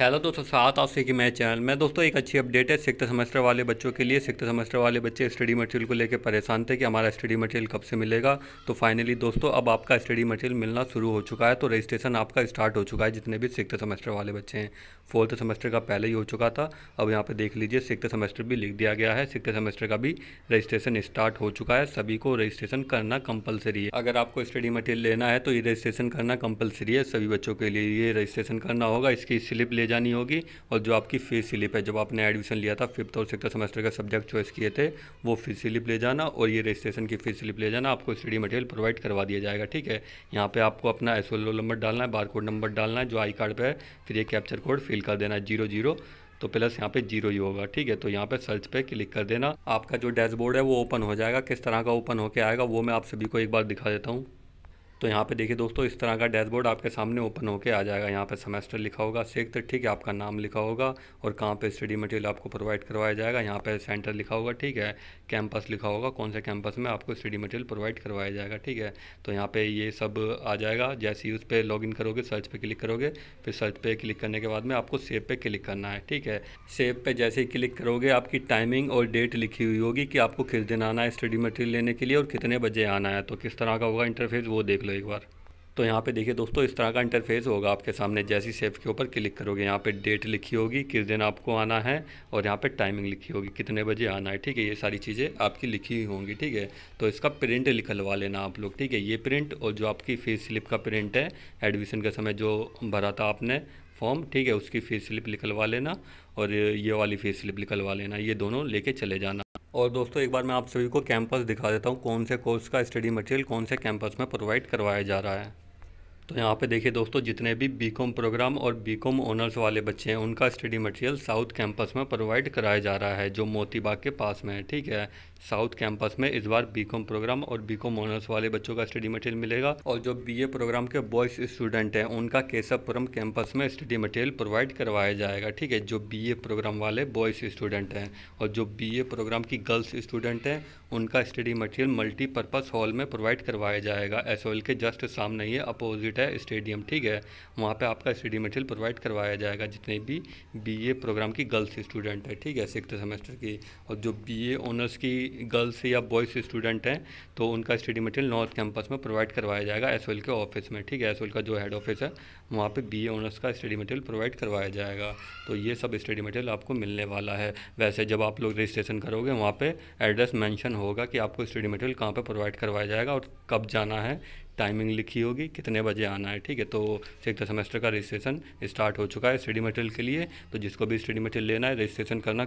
hello दोस्तों साथ आपसे कि मैं चैनल में दोस्तों एक अच्छी अपडेट है सिक्स सेमेस्टर वाले बच्चों के लिए सिक्स सेमेस्टर वाले बच्चे स्टडी मटेरियल को लेकर परेशान थे कि हमारा स्टडी मटेरियल कब से मिलेगा तो फाइनली दोस्तों अब आपका स्टडी मटेरियल मिलना शुरू हो चुका है तो रजिस्ट्रेशन आपका स्टार्ट हो चुका है जितने भी सिक्स सेमेस्टर वाले बच्चे हैं फोर्थ सेमेस्टर का पहले ही हो चुका था अब यहाँ पर देख लीजिए सिक्स सेमेस्टर भी लिख दिया गया है सिक्स सेमेस्टर का भी रजिस्ट्रेशन स्टार्ट हो चुका है सभी को रजिस्ट्रेशन करना कंपलसरी है अगर आपको स्टडी मटेरियल लेना है तो ये रजिस्ट्रेशन करना कंपलसरी है सभी बच्चों के लिए ये रजिस्ट्रेशन करना होगा इसकी स्लिप ले जानी होगी और जो आपकी फीस स्लिप है जब आपने एडमिशन लिया था फिफ्थ और सिक्स सेमेस्टर का सब्जेक्ट चॉइस किए थे वो फीस स्लिप ले जाना और ये रजिस्ट्रेशन की फीस स्लिप ले जाना आपको स्टडी मटेरियल प्रोवाइड करवा दिया जाएगा ठीक है यहाँ पर आपको अपना एस नंबर डालना है कोड नंबर डालना है जो आई कार्ड पर है फिर ये कैप्चर कोड फिल कर देना है जीरो जीरो तो प्लस यहाँ पे जीरो ही होगा ठीक है तो यहाँ पे सर्च पे क्लिक कर देना आपका जो डैशबोर्ड है वो ओपन हो जाएगा किस तरह का ओपन होके आएगा वो मैं आप सभी को एक बार दिखा देता हूँ तो यहाँ पे देखिए दोस्तों इस तरह का डैशबोर्ड आपके सामने ओपन होकर आ जाएगा यहाँ पे सेमेस्टर लिखा होगा सिक्स ठीक है आपका नाम लिखा होगा और कहाँ पे स्टडी मटेरियल आपको प्रोवाइड करवाया जाएगा यहाँ पे सेंटर लिखा होगा ठीक है कैंपस लिखा होगा कौन से कैंपस में आपको स्टडी मटेरियल प्रोवाइड करवाया जाएगा ठीक है तो यहाँ पर ये सब आ जाएगा जैसे ही उस पर लॉग करोगे सर्च पर क्लिक करोगे फिर सर्च पर क्लिक करने के बाद में आपको सेब पर क्लिक करना है ठीक है सेब पर जैसे ही क्लिक करोगे आपकी टाइमिंग और डेट लिखी हुई होगी कि आपको किस दिन आना है स्टडी मटेरियल लेने के लिए और कितने बजे आना है तो किस तरह का होगा इंटरफेस वो देख लो एक बार तो यहाँ पे देखिए दोस्तों इस तरह का इंटरफेस होगा आपके सामने जैसी सेफ के ऊपर क्लिक करोगे यहाँ पे डेट लिखी होगी किस दिन आपको आना है और यहाँ पे टाइमिंग लिखी होगी कितने बजे आना है ठीक है ये सारी चीज़ें आपकी लिखी हुई होंगी ठीक है तो इसका प्रिंट लिखलवा लेना आप लोग ठीक है ये प्रिंट और जो आपकी फीस स्लिप का प्रिंट है एडमिशन के समय जो भरा था आपने फॉर्म ठीक है उसकी फीस स्लिप निकलवा लेना और ये वाली फीस स्लिप निकलवा लेना ये दोनों लेके चले जाना और दोस्तों एक बार मैं आप सभी को कैंपस दिखा देता हूँ कौन से कोर्स का स्टडी मटेरियल कौन से कैंपस में प्रोवाइड करवाया जा रहा है तो यहाँ पे देखिए दोस्तों जितने भी बीकॉम प्रोग्राम और बीकॉम ऑनर्स वाले बच्चे हैं उनका स्टडी मटेरियल साउथ कैंपस में प्रोवाइड कराया जा रहा है जो मोतीबाग के पास में है ठीक है साउथ कैंपस में इस बार बीकॉम प्रोग्राम और बीकॉम ऑनर्स वाले बच्चों का स्टडी मटेरियल मिलेगा और जो बीए प्रोग्राम के बॉयज स्टूडेंट हैं उनका केशवपुरम कैंपस में स्टडी मटेरियल प्रोवाइड करवाया जाएगा ठीक है जो बीए प्रोग्राम वाले बॉयज स्टूडेंट हैं और जो बीए प्रोग्राम की गर्ल्स स्टूडेंट हैं उनका स्टडी मटेरियल मल्टीपर्पज़ हॉल में प्रोवाइड करवाया जाएगा एस के जस्ट सामने ही अपोजिट है स्टेडियम ठीक है वहाँ पर आपका स्टडी मटेरियल प्रोवाइड करवाया जाएगा जितने भी बी प्रोग्राम की गर्ल्स स्टूडेंट है ठीक है सिक्स सेमेस्टर की और जो बी ऑनर्स की गर्ल्स या बॉयज़ स्टूडेंट हैं तो उनका स्टडी मटेरियल नॉर्थ कैंपस में प्रोवाइड करवाया जाएगा एस के ऑफिस में ठीक है एस का जो हेड ऑफिस है वहाँ पर बी ऑनर्स का स्टडी मटेरियल प्रोवाइड करवाया जाएगा तो ये सब स्टडी मटेरियल आपको मिलने वाला है वैसे जब आप लोग रजिस्ट्रेशन करोगे वहाँ पर एड्रेस मैंशन होगा कि आपको स्टडी मटेरियल कहाँ पर प्रोवाइड करवाया जाएगा और कब जाना है टाइमिंग लिखी होगी कितने बजे आना है ठीक है तो सिक्स सेमेस्टर का रजिस्ट्रेशन स्टार्ट हो चुका है स्टडी मटेरियल के लिए तो जिसको भी स्टडी मटेरियल लेना है रजिस्ट्रेशन करना